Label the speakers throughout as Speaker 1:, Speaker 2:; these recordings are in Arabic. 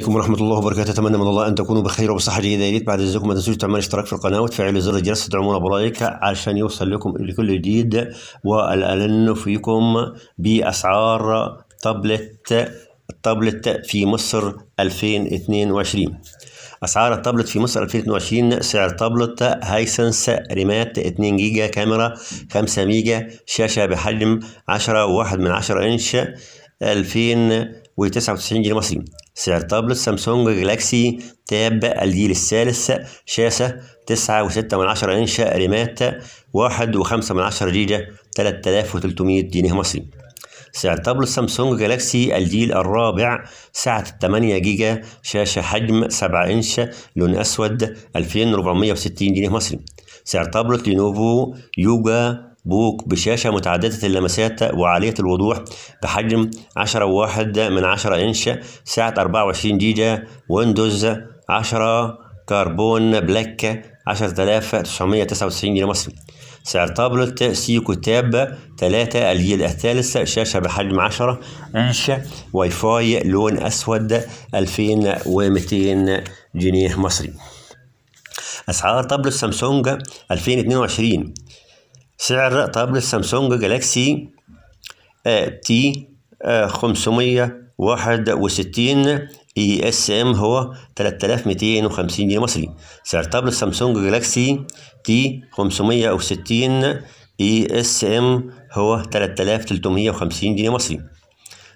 Speaker 1: عليكم ورحمة الله وبركاته أتمنى من الله أن تكونوا بخير وبصحة جيدة يا ريت بعد إذنكم ما تنسوش تعملوا اشتراك في القناة وتفعلوا زر الجرس تدعمونا برايك عشان يوصل لكم لكل جديد والأعلن فيكم بأسعار تابلت التابلت في مصر 2022 أسعار التابلت في مصر 2022 سعر تابلت هايسنس ريمات 2 جيجا كاميرا 5 ميجا شاشة بحجم 10 و1 من 10 إنش 2099 جنيه مصري سعر تابلت سامسونج جلاكسي تاب الجيل الثالث شاسة تسعة وستة من عشرة إنش ريمات واحد وخمسة من عشرة جيجا تلات آلاف وتلتمية جنيه مصري سعر تابلت سامسونج جالاكسي الجيل الرابع سعة 8 جيجا شاشة حجم 7 إنش لون أسود 2460 جنيه مصري سعر تابلت لينوفو يوجا بوك بشاشة متعددة اللمسات وعالية الوضوح بحجم 10 واحد من 10 إنش سعة 24 جيجا ويندوز 10 كربون بلاك 10999 جنيه مصري سعر تابلت سيكو تاب 3 الجيل الثالث شاشة بحجم 10 إنش واي فاي لون أسود 2200 جنيه مصري أسعار تابلت سامسونج 2022 سعر طبل سامسونج جالاكسي آه، تي 561 آه، اي اس ام هو 3250 جنيه مصري سعر طبل سامسونج جالاكسي تي 560 اي اس ام هو 3350 جنيه مصري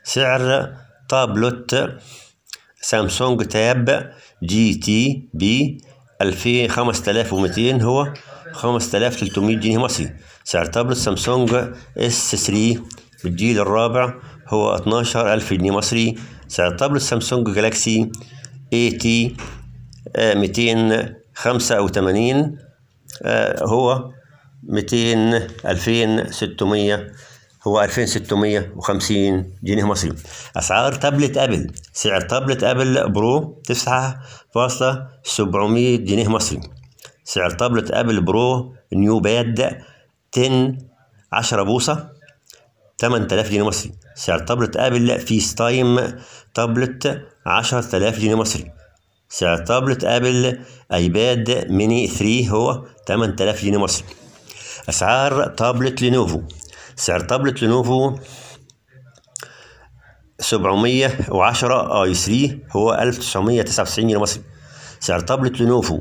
Speaker 1: سعر تابلوت سامسونج تاب جي تي بي ومتين هو 5300 جنيه مصري سعر تابلت سامسونج اس 3 بالجيل الرابع هو 12000 جنيه مصري سعر تابلت سامسونج جالاكسي اي تي 285 هو 200 2600 هو 2650 جنيه مصري اسعار تابلت ابل سعر تابلت ابل برو 9.700 جنيه مصري سعر تابلت ابل برو نيو باد 10 10 بوصه 8000 جنيه مصري سعر تابلت ابل فيس تايم تابلت 10000 جنيه مصري سعر تابلت ابل ايباد ميني 3 هو 8000 جنيه مصري اسعار تابلت لينوفو سعر تابلت لينوفو 710 اي 3 هو 1999 جنيه مصري سعر تابلت لينوفو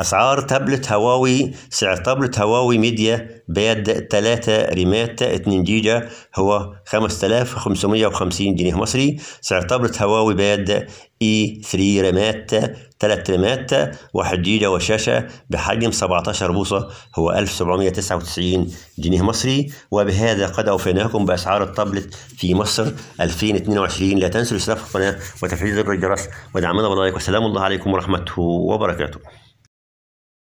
Speaker 1: أسعار تابلت هواوي سعر تابلت هواوي ميديا باد 3 ريمات 2 جيجا هو 5550 جنيه مصري سعر تابلت هواوي باد اي 3 ريمات 3 ريمات 1 جيجا وشاشة بحجم 17 بوصة هو 1799 جنيه مصري وبهذا قد أوفيناكم بأسعار التابلت في مصر 2022 لا تنسوا الاشتراك في القناة وتفعيل زر الجرس ودعمنا بلايك والسلام الله عليكم ورحمته وبركاته